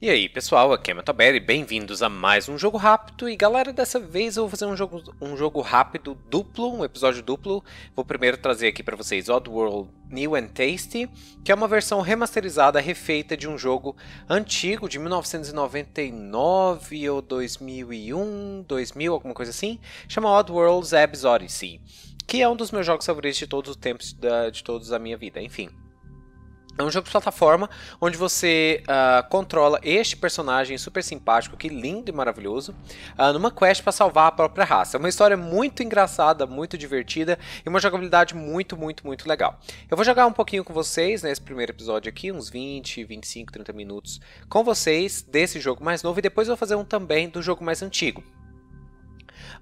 E aí pessoal, aqui é Metalberry, bem-vindos a mais um jogo rápido e galera, dessa vez eu vou fazer um jogo, um jogo rápido duplo, um episódio duplo. Vou primeiro trazer aqui para vocês Oddworld New and Tasty, que é uma versão remasterizada, refeita de um jogo antigo de 1999 ou 2001, 2000, alguma coisa assim, chama Oddworld's Abs Odyssey, que é um dos meus jogos favoritos de todos os tempos, da, de todos a minha vida, enfim. É um jogo de plataforma onde você uh, controla este personagem super simpático, que lindo e maravilhoso, uh, numa quest para salvar a própria raça. É uma história muito engraçada, muito divertida e uma jogabilidade muito, muito, muito legal. Eu vou jogar um pouquinho com vocês nesse primeiro episódio aqui, uns 20, 25, 30 minutos com vocês desse jogo mais novo e depois vou fazer um também do jogo mais antigo.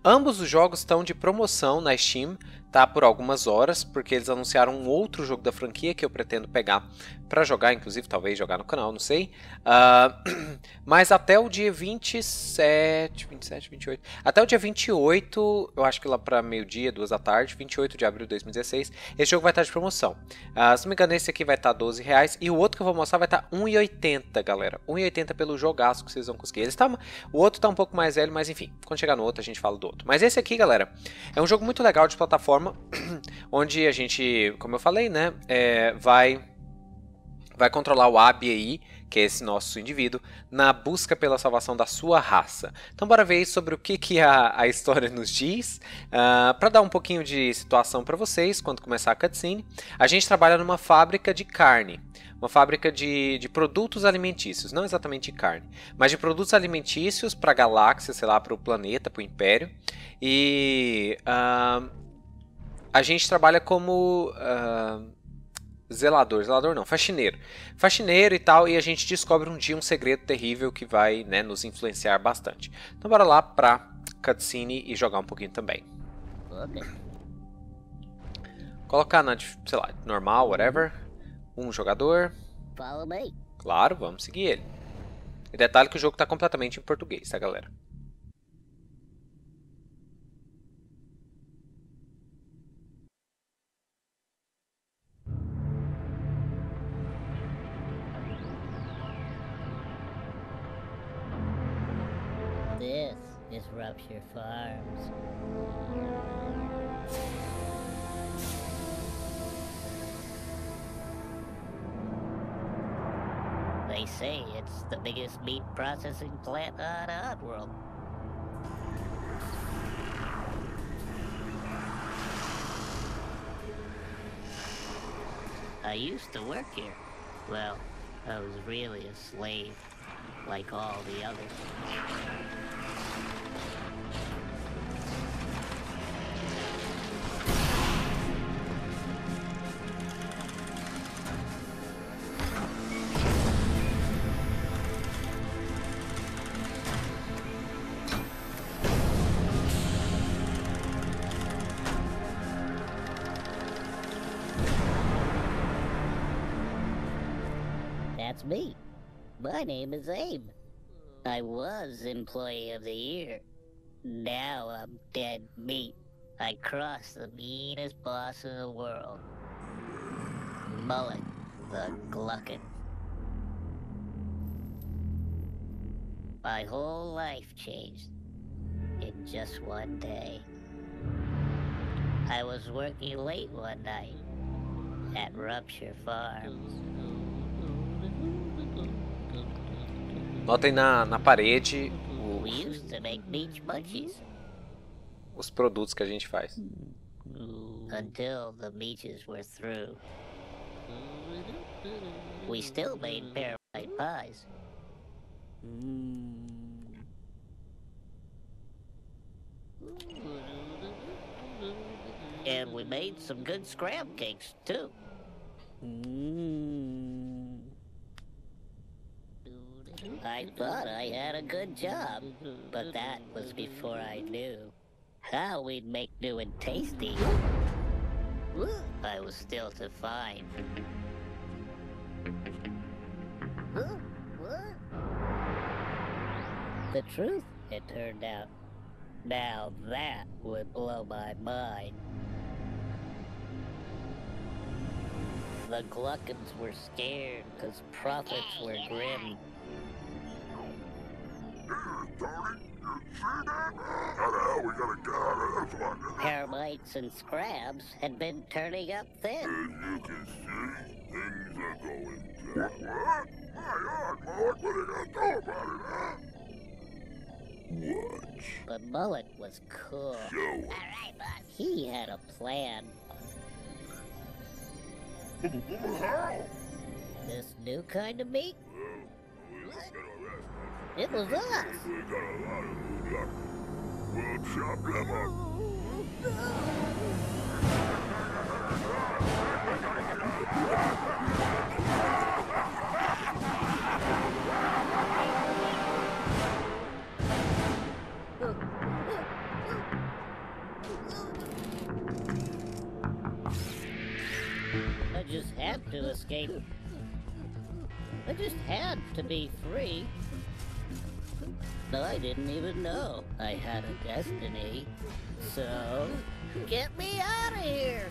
Ambos os jogos estão de promoção na Steam, por algumas horas, porque eles anunciaram um outro jogo da franquia que eu pretendo pegar para jogar, inclusive talvez jogar no canal, não sei. Uh, mas até o dia 27, 27, 28, até o dia 28, eu acho que lá para meio-dia, duas da tarde, 28 de abril de 2016, esse jogo vai estar tá de promoção. Uh, se não me engano, esse aqui vai tá estar 12 reais e o outro que eu vou mostrar vai tá estar 1,80, galera. 1,80 pelo jogaço que vocês vão conseguir. tá, o outro tá um pouco mais velho, mas enfim, quando chegar no outro a gente fala do outro. Mas esse aqui, galera, é um jogo muito legal de plataforma onde a gente, como eu falei, né, é, vai, vai controlar o Abi aí, que é esse nosso indivíduo, na busca pela salvação da sua raça. Então, bora ver sobre o que, que a, a história nos diz. Uh, ah, para dar um pouquinho de situação para vocês, quando começar a cutscene, a gente trabalha numa fábrica de carne. Uma fábrica de, de produtos alimentícios, não exatamente carne, mas de produtos alimentícios para a galáxia, sei lá, para o planeta, para o império. E ah, a gente trabalha como uh, zelador, zelador não, faxineiro. Faxineiro e tal, e a gente descobre um dia um segredo terrível que vai né, nos influenciar bastante. Então bora lá pra cutscene e jogar um pouquinho também. Okay. Colocar na, sei lá, normal, whatever. Um jogador. Follow me. Claro, vamos seguir ele. E detalhe que o jogo tá completamente em português, tá galera? disrupts your farms. They say it's the biggest meat processing plant on Oddworld. I used to work here. Well, I was really a slave, like all the others. That's me. My name is Abe. I was Employee of the Year. Now I'm dead meat. I crossed the meanest boss in the world. Mullet the Gluckin. My whole life changed in just one day. I was working late one night at Rupture Farms. Notem na, na parede o, os produtos que a gente faz. Until the meetings were through. We still made pies. And we made some good cakes, too. thought I had a good job, but that was before I knew how we'd make new and tasty. I was still to find. The truth, it turned out. Now that would blow my mind. The Gluckins were scared because profits were grim. Tony. You How the hell we gonna get out of Termites and scrabs had been turning up thin. As you can see, things are going down. What? My God, Mullet, what are you gonna do about it, huh? Watch. But Mullet was cool. Show him. All right, boss. He had a plan. How? This new kind of meat? Well, it was us. We got a lot of good luck. We'll chop them up. I just had to escape. I just had to be free. I didn't even know I had a destiny. So, get me out of here!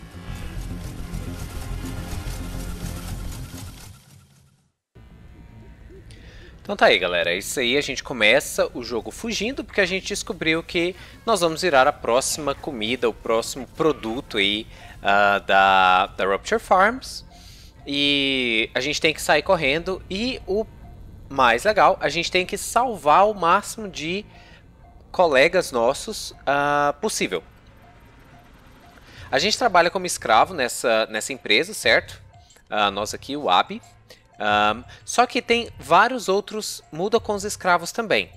Então tá aí, galera. É isso aí a gente começa o jogo fugindo porque a gente descobriu que nós vamos virar a próxima comida, o próximo produto aí uh, da, da Rupture Farms. E a gente tem que sair correndo e o mais legal. A gente tem que salvar o máximo de colegas nossos uh, possível. A gente trabalha como escravo nessa, nessa empresa, certo? Uh, nós aqui, o AB. Um, ah, só que tem vários outros muda com os escravos também.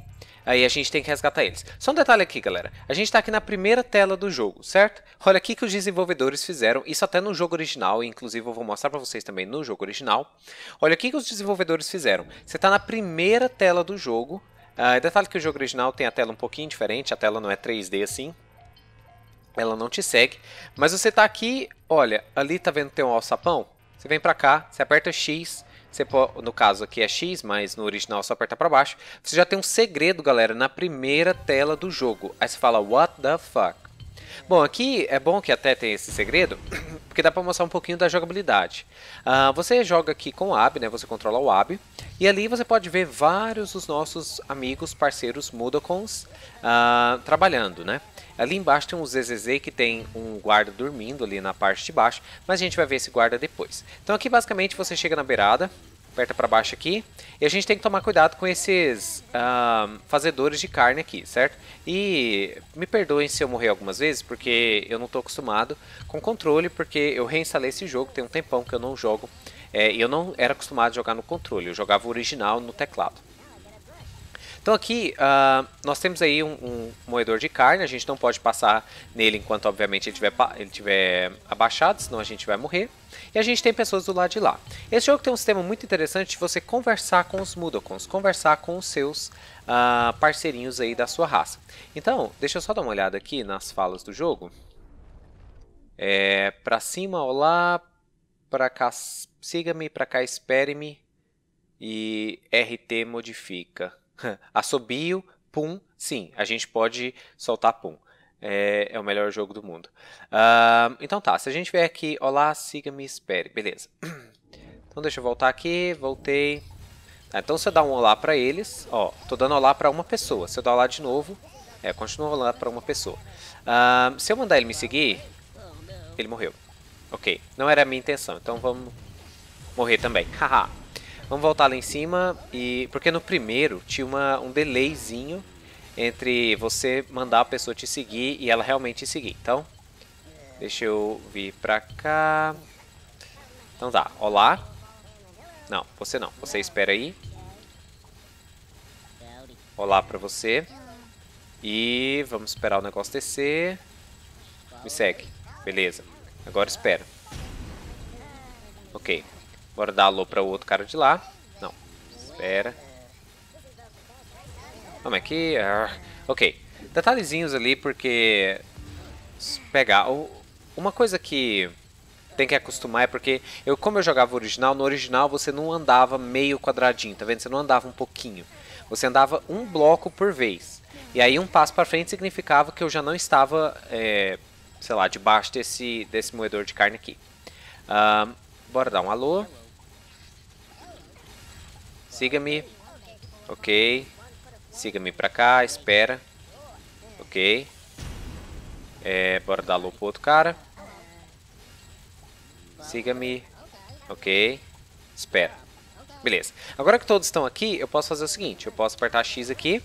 Aí a gente tem que resgatar eles. Só um detalhe aqui, galera. A gente está aqui na primeira tela do jogo, certo? Olha aqui que os desenvolvedores fizeram, isso até no jogo original, inclusive eu vou mostrar para vocês também no jogo original. Olha aqui que os desenvolvedores fizeram. Você está na primeira tela do jogo. Uh, detalhe que o jogo original tem a tela um pouquinho diferente, a tela não é 3D assim, ela não te segue. Mas você tá aqui, olha, ali tá vendo que tem um alçapão? Você vem pra cá, você aperta X, você, no caso aqui é X, mas no original é só apertar para baixo. Você já tem um segredo, galera, na primeira tela do jogo. Aí você fala, what the fuck? Bom, aqui é bom que até tem esse segredo, porque dá para mostrar um pouquinho da jogabilidade. Uh, você joga aqui com o AB, né? Você controla o AB. E ali você pode ver vários dos nossos amigos, parceiros Mudokons uh, ah, trabalhando, né? Ali embaixo tem um ZZZ que tem um guarda dormindo ali na parte de baixo, mas a gente vai ver esse guarda depois. Então aqui basicamente você chega na beirada, aperta para baixo aqui, e a gente tem que tomar cuidado com esses uh, fazedores de carne aqui, certo? E me perdoem se eu morrer algumas vezes, porque eu não estou acostumado com controle, porque eu reinstalei esse jogo, tem um tempão que eu não jogo, é, eu não era acostumado a jogar no controle, eu jogava original no teclado. Então aqui uh, nós temos aí um, um, moedor de carne, a gente não pode passar nele enquanto obviamente ele tiver, ele tiver abaixado, senão a gente vai morrer. E a gente tem pessoas do lado de lá. Esse jogo tem um sistema muito interessante de você conversar com os Mudokons, conversar com os seus uh, parceirinhos aí da sua raça. Então, deixa eu só dar uma olhada aqui nas falas do jogo. É, pra cima, olá, pra cá, siga-me, pra cá, espere-me e RT modifica. Assobio, pum, sim, a gente pode soltar pum. É, é o melhor jogo do mundo. Uh, então tá, se a gente vier aqui, olá, siga-me, espere. Beleza. Então deixa eu voltar aqui, voltei. Tá, então se eu dar um olá pra eles, ó, tô dando olá pra uma pessoa. Se eu dar olá de novo, é, continua olá pra uma pessoa. Uh, se eu mandar ele me seguir, ele morreu. Ok, não era a minha intenção, então vamos morrer também. Haha. Vamos voltar lá em cima e... Porque no primeiro tinha uma, um delayzinho entre você mandar a pessoa te seguir e ela realmente te seguir. Então, deixa eu vir pra cá. Então tá, olá. Não, você não. Você espera aí. Olá pra você. E vamos esperar o negócio descer. Me segue. Beleza. Agora espera. Ok. Bora dar alô para o outro cara de lá. Não. Espera. Vamos aqui. que ah, ok. Detalhezinhos ali, porque... Pegar... Uma coisa que tem que acostumar é porque... Eu, como eu jogava o original, no original você não andava meio quadradinho, tá vendo? Você não andava um pouquinho. Você andava um bloco por vez. E aí um passo para frente significava que eu já não estava, é, sei lá, debaixo desse, desse moedor de carne aqui. Um, ah, bora dar um alô. Siga-me. Ok. Siga-me pra cá, espera. Ok. É, bora dar low pro outro cara. Siga-me. Ok. Espera. Beleza. Agora que todos estão aqui, eu posso fazer o seguinte. Eu posso apertar X aqui.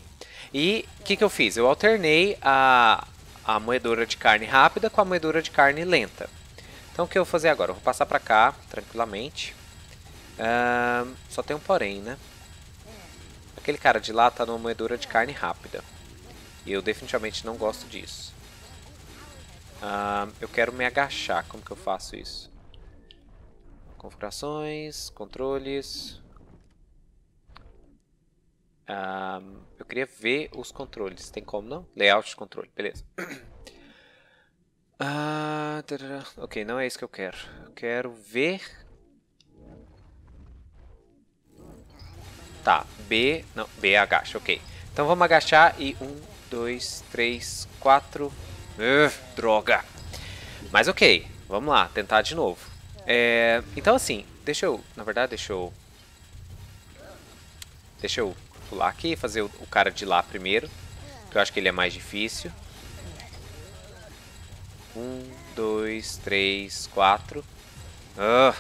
E o que, que eu fiz? Eu alternei a, a moedora de carne rápida com a moedora de carne lenta. Então o que eu vou fazer agora? Eu vou passar pra cá, tranquilamente. Uh, só tem um porém, né? Aquele cara de lá tá numa moedora de carne rápida. E eu definitivamente não gosto disso. Uh, eu quero me agachar. Como que eu faço isso? Configurações, controles... Uh, eu queria ver os controles. Tem como não? Layout de controle, beleza. Uh, ok, não é isso que eu quero. Eu quero ver Tá, B. Não, B agacha, ok. Então vamos agachar e. Um, dois, três, quatro. Uf, droga! Mas ok, vamos lá, tentar de novo. É, então assim, deixa eu. Na verdade, deixa eu. Deixa eu pular aqui e fazer o, cara de lá primeiro. Que eu acho que ele é mais difícil. Um, dois, três, quatro. Ah,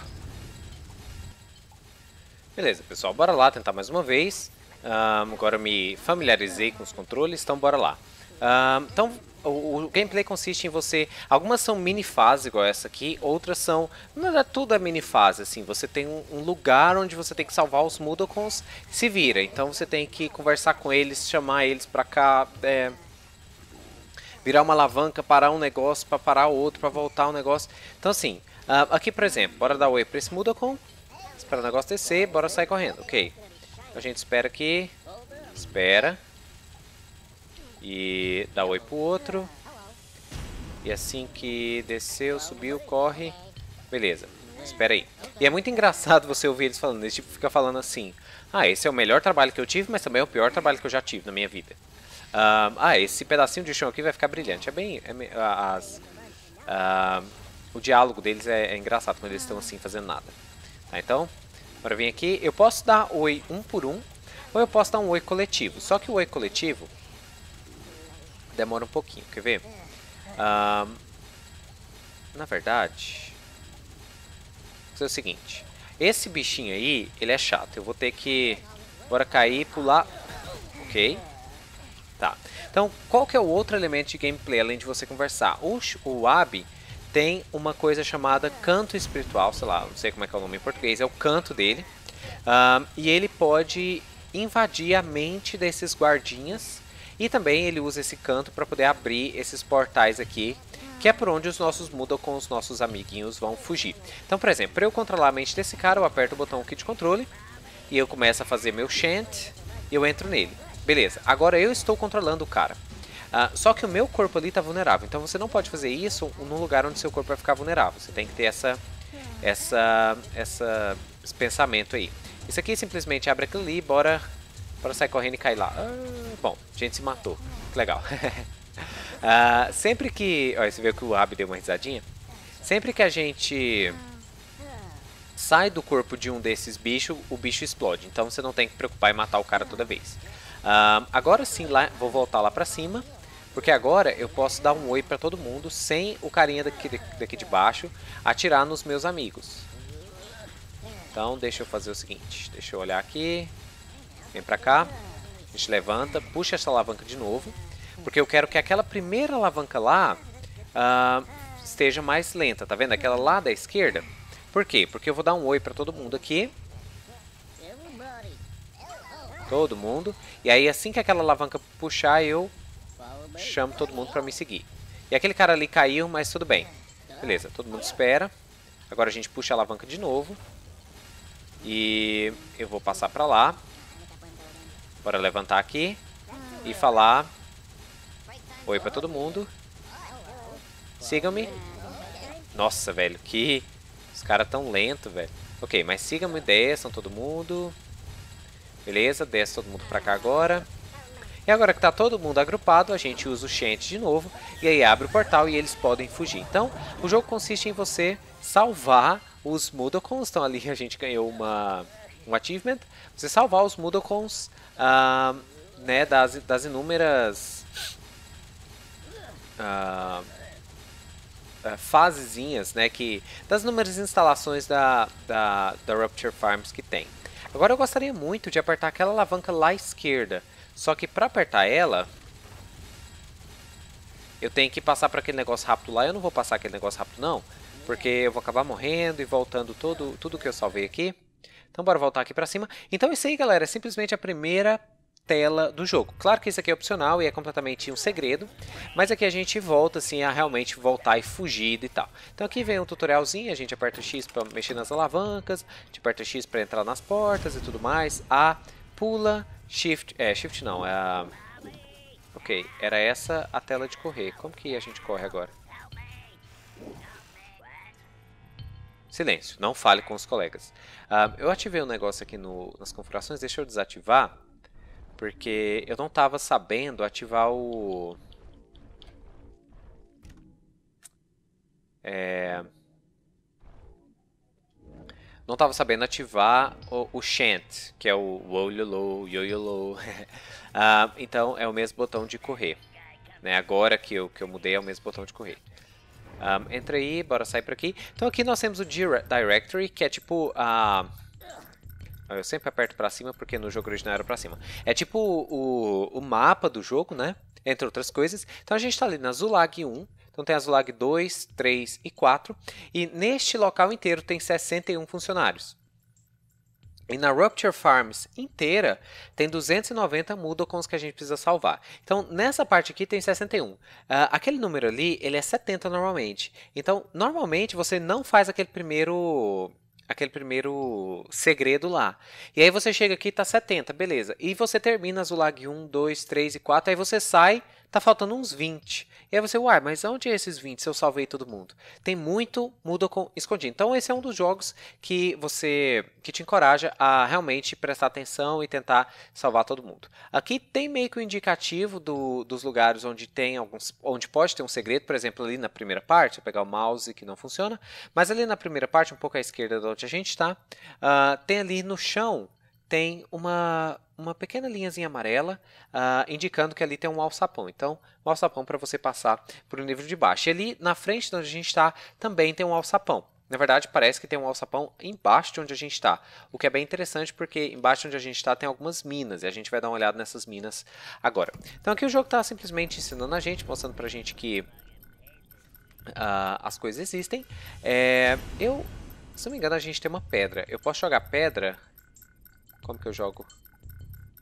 Beleza, pessoal, bora lá tentar mais uma vez. Um, agora me familiarizei com os controles, então bora lá. Um, então, o, o, gameplay consiste em você... Algumas são mini fases igual essa aqui, outras são... Não é tudo a é mini-fase, assim. Você tem um, um, lugar onde você tem que salvar os Mudokons, se vira. Então você tem que conversar com eles, chamar eles pra cá... É, virar uma alavanca, parar um negócio, para parar o outro, para voltar um negócio. Então assim, uh, aqui por exemplo, bora dar oi pra esse Mudokon. Espera o negócio descer, bora sair correndo. Ok. A gente espera aqui. Espera. E dá oi pro outro. E assim que desceu, subiu, corre. Beleza. Espera aí. E é muito engraçado você ouvir eles falando. Eles tipo fica falando assim. Ah, esse é o melhor trabalho que eu tive, mas também é o pior trabalho que eu já tive na minha vida. Um, ah, esse pedacinho de chão aqui vai ficar brilhante. É bem... É, as, um, o diálogo deles é, é engraçado quando eles estão assim fazendo nada. Tá, então, para vir aqui, eu posso dar oi um por um, ou eu posso dar um oi coletivo. Só que o oi coletivo demora um pouquinho, quer ver? na verdade, vou fazer o seguinte. Esse bichinho aí, ele é chato. Eu vou ter que... Bora cair, pular... Ok. Tá. Então, qual que é o outro elemento de gameplay além de você conversar? O, o Abi, tem uma coisa chamada canto espiritual, sei lá, não sei como é que é o nome em português, é o canto dele. Um, e ele pode invadir a mente desses guardinhas e também ele usa esse canto para poder abrir esses portais aqui, que é por onde os nossos mudam com os nossos amiguinhos vão fugir. Então, por exemplo, para eu controlar a mente desse cara, eu aperto o botão aqui de controle e eu começo a fazer meu chant e eu entro nele. Beleza, agora eu estou controlando o cara. Ah, só que o meu corpo ali tá vulnerável. Então você não pode fazer isso num lugar onde seu corpo vai ficar vulnerável. Você tem que ter essa, essa, essa, esse pensamento aí. Isso aqui simplesmente abre aquilo ali, bora, bora sair correndo e cair lá. Ah, bom, a gente se matou. Que legal. Ah, sempre que... Olha, você viu que o Ab deu uma risadinha? Sempre que a gente sai do corpo de um desses bichos, o bicho explode. Então você não tem que preocupar em matar o cara toda vez. Uh, agora sim, lá, vou voltar lá pra cima. Porque agora eu posso dar um oi para todo mundo sem o carinha daqui, daqui de baixo atirar nos meus amigos. Então deixa eu fazer o seguinte, deixa eu olhar aqui, vem pra cá, a gente levanta, puxa essa alavanca de novo, porque eu quero que aquela primeira alavanca lá uh, esteja mais lenta, tá vendo? Aquela lá da esquerda. Por quê? Porque eu vou dar um oi pra todo mundo aqui. Todo mundo. E aí assim que aquela alavanca puxar, eu chamo todo mundo pra me seguir. E aquele cara ali caiu, mas tudo bem. Beleza, todo mundo espera. Agora a gente puxa a alavanca de novo. E eu vou passar pra lá. Bora levantar aqui. E falar... Oi pra todo mundo. Sigam-me. Nossa, velho, que... Os caras tão lento, velho. Ok, mas sigam-me, desçam todo mundo. Beleza, desce todo mundo pra cá agora. E agora que está todo mundo agrupado, a gente usa o Shant de novo, e aí abre o portal e eles podem fugir. Então, o jogo consiste em você salvar os Moodlecons, então ali a gente ganhou uma, um achievement, você salvar os Moodlecons uh, ah, né, das, das inúmeras uh, uh, fasezinhas, né, que, das inúmeras instalações da, da, da Rupture Farms que tem. Agora eu gostaria muito de apertar aquela alavanca lá esquerda, só que pra apertar ela, eu tenho que passar para aquele negócio rápido lá. Eu não vou passar aquele negócio rápido, não. Porque eu vou acabar morrendo e voltando todo, tudo que eu salvei aqui. Então, bora voltar aqui pra cima. Então, isso aí, galera, é simplesmente a primeira tela do jogo. Claro que isso aqui é opcional e é completamente um segredo, mas aqui a gente volta assim a realmente voltar e fugir e tal. Então aqui vem um tutorialzinho, a gente aperta o X para mexer nas alavancas, a gente aperta o X para entrar nas portas e tudo mais, A, pula, Shift, é, Shift não, é a... Ok, era essa a tela de correr. Como que a gente corre agora? Silêncio, não fale com os colegas. Uh, eu ativei um negócio aqui no, nas configurações, deixa eu desativar, porque eu não estava sabendo ativar o... É não estava sabendo ativar o, o, Chant, que é o Wololo, Yoyolo. ah, então é o mesmo botão de correr. Né? Agora que eu, que eu mudei é o mesmo botão de correr. Um, ah, entra aí, bora sair por aqui. Então aqui nós temos o Directory, que é tipo a... Uh... Eu sempre aperto pra cima, porque no jogo original era pra cima. É tipo o, o mapa do jogo, né? Entre outras coisas. Então a gente tá ali na Zulag 1, então tem as Zulag 2, 3 e 4. E neste local inteiro tem 61 funcionários. E na Rupture Farms inteira, tem 290 com os que a gente precisa salvar. Então, nessa parte aqui tem 61. Uh, ah, aquele número ali, ele é 70 normalmente. Então, normalmente você não faz aquele primeiro aquele primeiro segredo lá. E aí você chega aqui e tá 70, beleza. E você termina Zulag 1, 2, 3 e 4, aí você sai tá faltando uns 20. E aí você, uai, mas onde é esses 20 se eu salvei todo mundo? Tem muito mudo com, escondido. Então esse é um dos jogos que você que te encoraja a realmente prestar atenção e tentar salvar todo mundo. Aqui tem meio que o um indicativo do, dos lugares onde tem alguns onde pode ter um segredo, por exemplo, ali na primeira parte, pegar o mouse que não funciona, mas ali na primeira parte, um pouco à esquerda de onde a gente está, uh, ah, tem ali no chão tem uma, uma pequena linhazinha amarela uh, indicando que ali tem um alçapão. Então, um alçapão para você passar para o nível de baixo. E ali na frente de onde a gente está também tem um alçapão. Na verdade, parece que tem um alçapão embaixo de onde a gente está, o que é bem interessante porque embaixo de onde a gente está tem algumas minas e a gente vai dar uma olhada nessas minas agora. Então aqui o jogo está simplesmente ensinando a gente, mostrando para a gente que uh, as coisas existem. É, eu, se não me engano, a gente tem uma pedra. Eu posso jogar pedra como que eu jogo?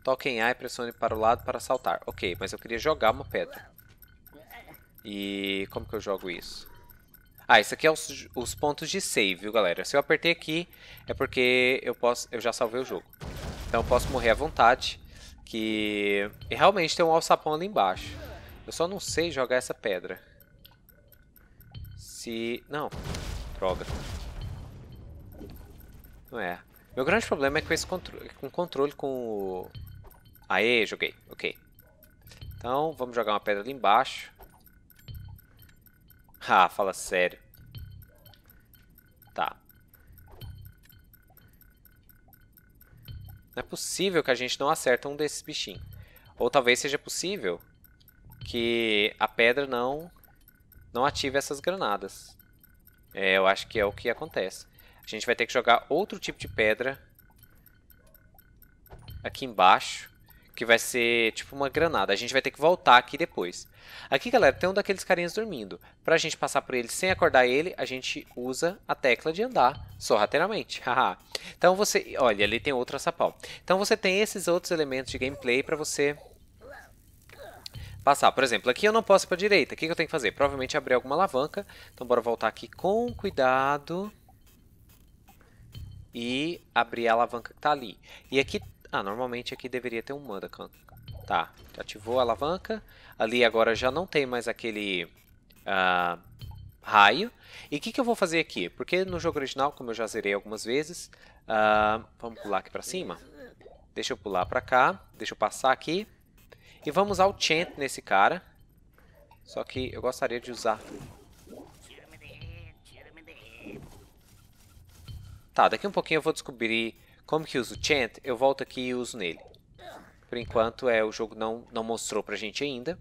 Toque em A e pressione para o lado para saltar. Ok, mas eu queria jogar uma pedra. E como que eu jogo isso? Ah, isso aqui é os, os pontos de save, viu, galera? Se eu apertei aqui, é porque eu, posso, eu já salvei o jogo. Então eu posso morrer à vontade. Que e realmente tem um alçapão ali embaixo. Eu só não sei jogar essa pedra. Se... Não. Droga. Não é. Meu grande problema é com esse controle, com controle com o... Aê, joguei, ok. Então, vamos jogar uma pedra ali embaixo. Ah, fala sério. Tá. Não é possível que a gente não acerta um desses bichinhos. Ou talvez seja possível que a pedra não não ative essas granadas. É, eu acho que é o que acontece. A gente vai ter que jogar outro tipo de pedra aqui embaixo, que vai ser tipo uma granada. A gente vai ter que voltar aqui depois. Aqui, galera, tem um daqueles carinhas dormindo. Pra gente passar por ele sem acordar ele, a gente usa a tecla de andar sorrateiramente. então você... Olha, ali tem outro açapão. Então você tem esses outros elementos de gameplay pra você passar. Por exemplo, aqui eu não posso ir pra direita. O que eu tenho que fazer? Provavelmente abrir alguma alavanca. Então bora voltar aqui com cuidado e abrir a alavanca que está ali. E aqui, ah, normalmente aqui deveria ter um mandacan. Tá, ativou a alavanca. Ali agora já não tem mais aquele uh, raio. E o que, que, eu vou fazer aqui? Porque no jogo original, como eu já zerei algumas vezes, uh, vamos pular aqui para cima. Deixa eu pular para cá, deixa eu passar aqui. E vamos ao Chant nesse cara. Só que eu gostaria de usar Tá, daqui um pouquinho eu vou descobrir como que uso o Chant, eu volto aqui e uso nele. Por enquanto, é, o jogo não, não mostrou pra gente ainda.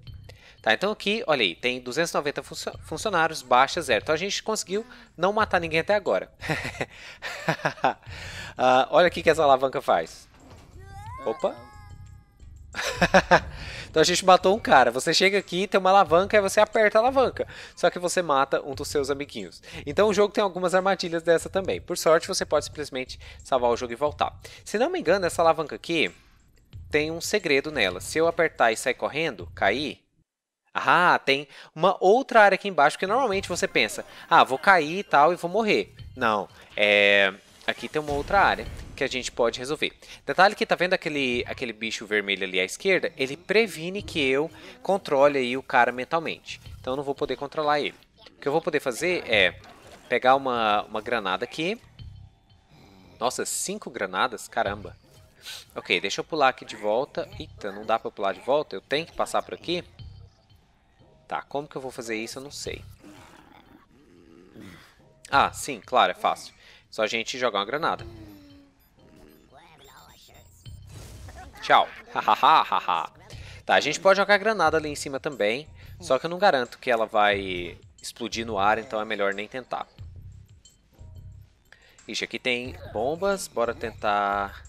Tá, então aqui, olha aí, tem 290 funcionários, baixa zero. Então a gente conseguiu não matar ninguém até agora. uh, olha o que essa alavanca faz. Opa! então a gente matou um cara. Você chega aqui, tem uma alavanca e você aperta a alavanca. Só que você mata um dos seus amiguinhos. Então o jogo tem algumas armadilhas dessa também. Por sorte, você pode simplesmente salvar o jogo e voltar. Se não me engano, essa alavanca aqui tem um segredo nela. Se eu apertar e sair correndo, cair. Ah, tem uma outra área aqui embaixo que normalmente você pensa: ah, vou cair e tal e vou morrer. Não, é aqui tem uma outra área que a gente pode resolver. Detalhe que tá vendo aquele, aquele bicho vermelho ali à esquerda? Ele previne que eu controle aí o cara mentalmente. Então eu não vou poder controlar ele. O que eu vou poder fazer é pegar uma, uma granada aqui. Nossa, cinco granadas? Caramba. Ok, deixa eu pular aqui de volta. Eita, não dá pra pular de volta? Eu tenho que passar por aqui? Tá, como que eu vou fazer isso? Eu não sei. Ah, sim, claro, é fácil. Só a gente jogar uma granada. Tchau. Hahaha. tá, a gente pode jogar granada ali em cima também. Só que eu não garanto que ela vai explodir no ar, então é melhor nem tentar. Ixi, aqui tem bombas. Bora tentar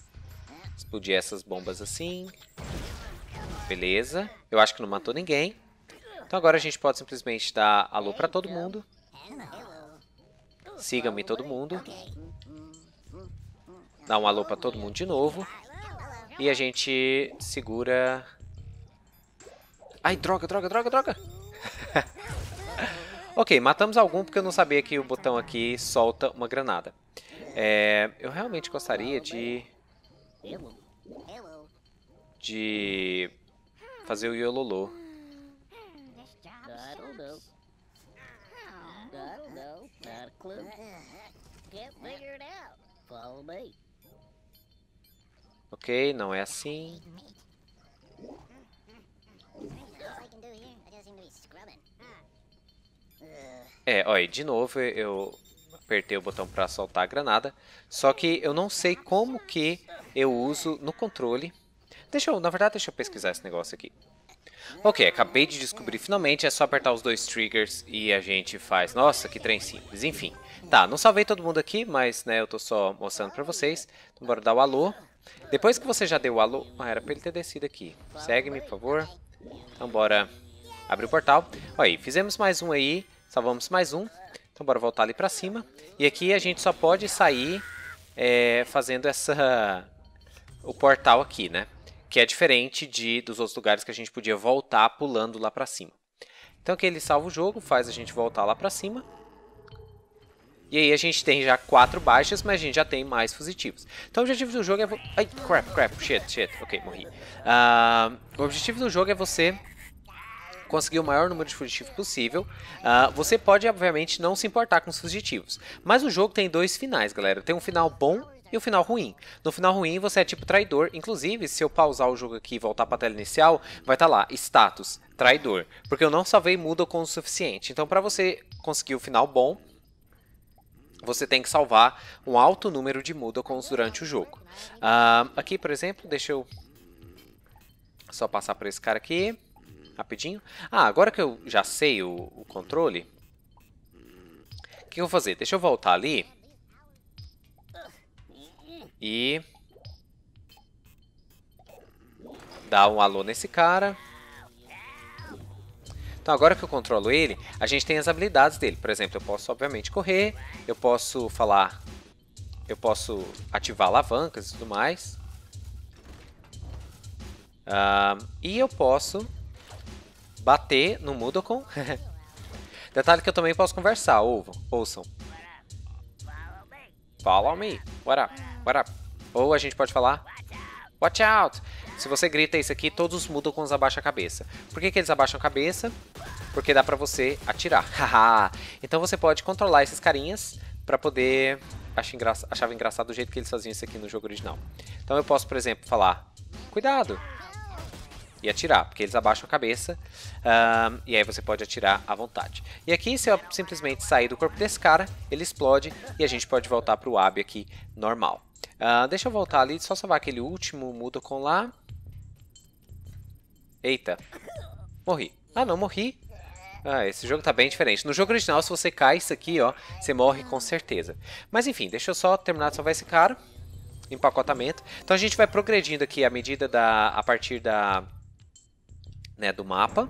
explodir essas bombas assim. Beleza. Eu acho que não matou ninguém. Então agora a gente pode simplesmente dar alô pra todo mundo. Siga-me todo mundo. Dá um alô pra todo mundo de novo. E a gente segura... Ai, droga, droga, droga, droga! ok, matamos algum porque eu não sabia que o botão aqui solta uma granada. É, eu realmente gostaria de... De... Fazer o Yololô. Follow me. Ok, não é assim. É, olha, de novo eu apertei o botão para soltar a granada, só que eu não sei como que eu uso no controle. Deixa eu, na verdade, deixa eu pesquisar esse negócio aqui. Ok, acabei de descobrir finalmente, é só apertar os dois triggers e a gente faz. Nossa, que trem simples, enfim. Tá, não salvei todo mundo aqui, mas né, eu tô só mostrando para vocês. Então bora dar o alô. Depois que você já deu o alô... Ah, era pra ele ter descido aqui. Segue-me, por favor. Então, bora abrir o portal. Olha Aí, fizemos mais um aí. Salvamos mais um. Então, bora voltar ali pra cima. E aqui a gente só pode sair é, fazendo essa... O portal aqui, né? Que é diferente de dos outros lugares que a gente podia voltar pulando lá pra cima. Então, aqui ele salva o jogo, faz a gente voltar lá pra cima. E aí a gente tem já quatro baixas, mas a gente já tem mais fugitivos. Então o objetivo do jogo é... Ai, crap, crap, shit, shit. Ok, morri. Uh, o objetivo do jogo é você conseguir o maior número de fugitivos possível. Uh, você pode, obviamente, não se importar com os fugitivos. Mas o jogo tem dois finais, galera. Tem um final bom e o um final ruim. No final ruim, você é tipo traidor. Inclusive, se eu pausar o jogo aqui e voltar para a tela inicial, vai estar tá lá, status, traidor. Porque eu não salvei muda com o suficiente. Então, para você conseguir o final bom, você tem que salvar um alto número de Mudokons durante o jogo. Uh, aqui, por exemplo, deixa eu só passar por esse cara aqui, rapidinho. Ah, agora que eu já sei o, o controle, o que eu vou fazer? Deixa eu voltar ali e dar um alô nesse cara. Então agora que eu controlo ele, a gente tem as habilidades dele. Por exemplo, eu posso obviamente correr, eu posso falar, eu posso ativar alavancas e tudo mais. e eu posso bater no Mudokon. Detalhe que eu também posso conversar, ouçam. Follow me, what up, what up. Ou a gente pode falar, watch out. Se você grita isso aqui, todos os abaixa abaixam a cabeça. Por que, que eles abaixam a cabeça? porque dá pra você atirar. Haha! então você pode controlar esses carinhas pra poder... Acho engra... Achava engraçado o jeito que eles faziam isso aqui no jogo original. Então eu posso, por exemplo, falar... Cuidado! e atirar, porque eles abaixam a cabeça um, e aí você pode atirar à vontade. E aqui, se eu simplesmente sair do corpo desse cara, ele explode e a gente pode voltar para o AB aqui normal. Uh, deixa eu voltar ali, só salvar aquele último com lá. Eita, morri. Ah não, morri ah, esse jogo tá bem diferente. No jogo original, se você cai isso aqui, ó, você morre com certeza. Mas enfim, deixa eu só terminar de salvar esse cara. Empacotamento. Então a gente vai progredindo aqui à medida da... a partir da... Né, do mapa.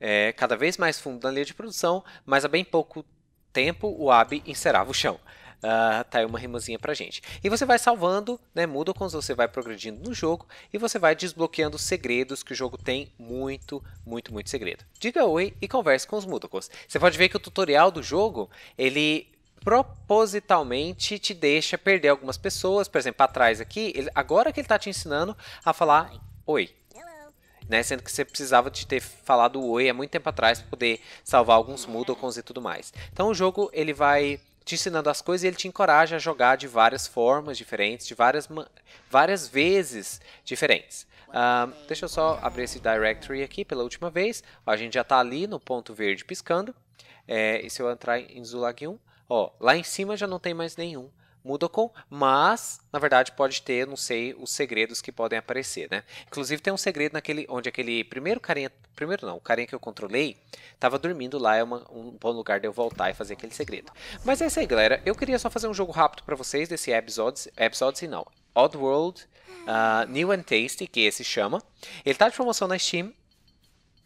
É, cada vez mais fundo na linha de produção, mas há bem pouco tempo o Abe encerava o chão. Uh, tá aí uma rimazinha pra gente. E você vai salvando, né, Moodlecons, você vai progredindo no jogo e você vai desbloqueando segredos, que o jogo tem muito, muito, muito segredo. Diga oi e converse com os Moodlecons. Você pode ver que o tutorial do jogo, ele propositalmente te deixa perder algumas pessoas, por exemplo, atrás aqui, ele, agora que ele tá te ensinando a falar oi. Né, sendo que você precisava de ter falado oi há muito tempo atrás para poder salvar alguns Moodlecons e tudo mais. Então o jogo ele vai te ensinando as coisas e ele te encoraja a jogar de várias formas diferentes, de várias, várias vezes diferentes. Uh, deixa eu só abrir esse directory aqui pela última vez. Ó, a gente já está ali no ponto verde piscando. É, e se eu entrar em Zulag 1, ó, lá em cima já não tem mais nenhum. Mudokon, mas na verdade pode ter, não sei, os segredos que podem aparecer, né? Inclusive tem um segredo naquele onde aquele primeiro carinha, primeiro não, o carinha que eu controlei tava dormindo lá, é uma, um bom lugar de eu voltar e fazer aquele segredo. Mas é isso aí, galera. Eu queria só fazer um jogo rápido para vocês desse episódios, episódios não, Oddworld uh, ah, New and Tasty, que esse chama. Ele tá de promoção na Steam,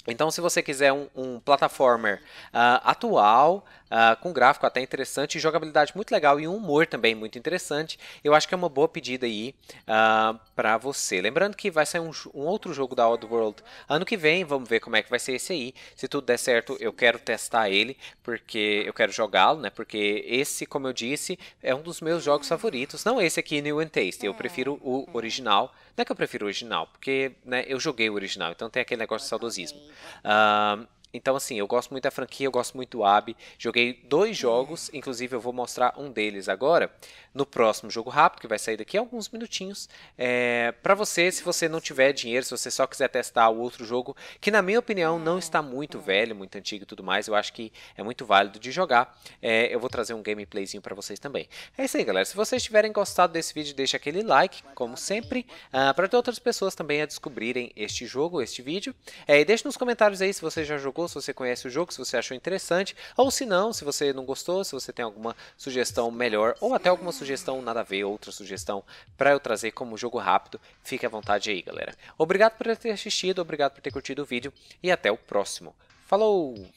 então, se você quiser um, um plataformer uh, atual, uh, com gráfico até interessante, jogabilidade muito legal e um humor também muito interessante. Eu acho que é uma boa pedida aí uh, ah, para você. Lembrando que vai sair um, um outro jogo da Odd World. ano que vem, vamos ver como é que vai ser esse aí. Se tudo der certo, eu quero testar ele, porque eu quero jogá-lo, né? Porque esse, como eu disse, é um dos meus jogos favoritos. Não esse aqui, New and Taste, eu prefiro o original. Não é que eu prefiro o original, porque né, eu joguei o original, então tem aquele negócio de saudosismo. Uh, então, assim, eu gosto muito da franquia, eu gosto muito do Ab. Joguei dois é. jogos, inclusive eu vou mostrar um deles agora, no próximo jogo rápido, que vai sair daqui a alguns minutinhos. É, para você, se você não tiver dinheiro, se você só quiser testar o outro jogo, que na minha opinião não está muito velho, muito antigo e tudo mais, eu acho que é muito válido de jogar. É, eu vou trazer um gameplayzinho para vocês também. É isso aí, galera. Se vocês tiverem gostado desse vídeo, deixa aquele like, como sempre, uh, ah, para outras pessoas também a descobrirem este jogo, este vídeo. É, e deixe nos comentários aí se você já jogou se você conhece o jogo, se você achou interessante, ou se não, se você não gostou, se você tem alguma sugestão melhor, ou até alguma sugestão nada a ver, outra sugestão para eu trazer como jogo rápido, fique à vontade aí, galera. Obrigado por ter assistido, obrigado por ter curtido o vídeo e até o próximo. Falou!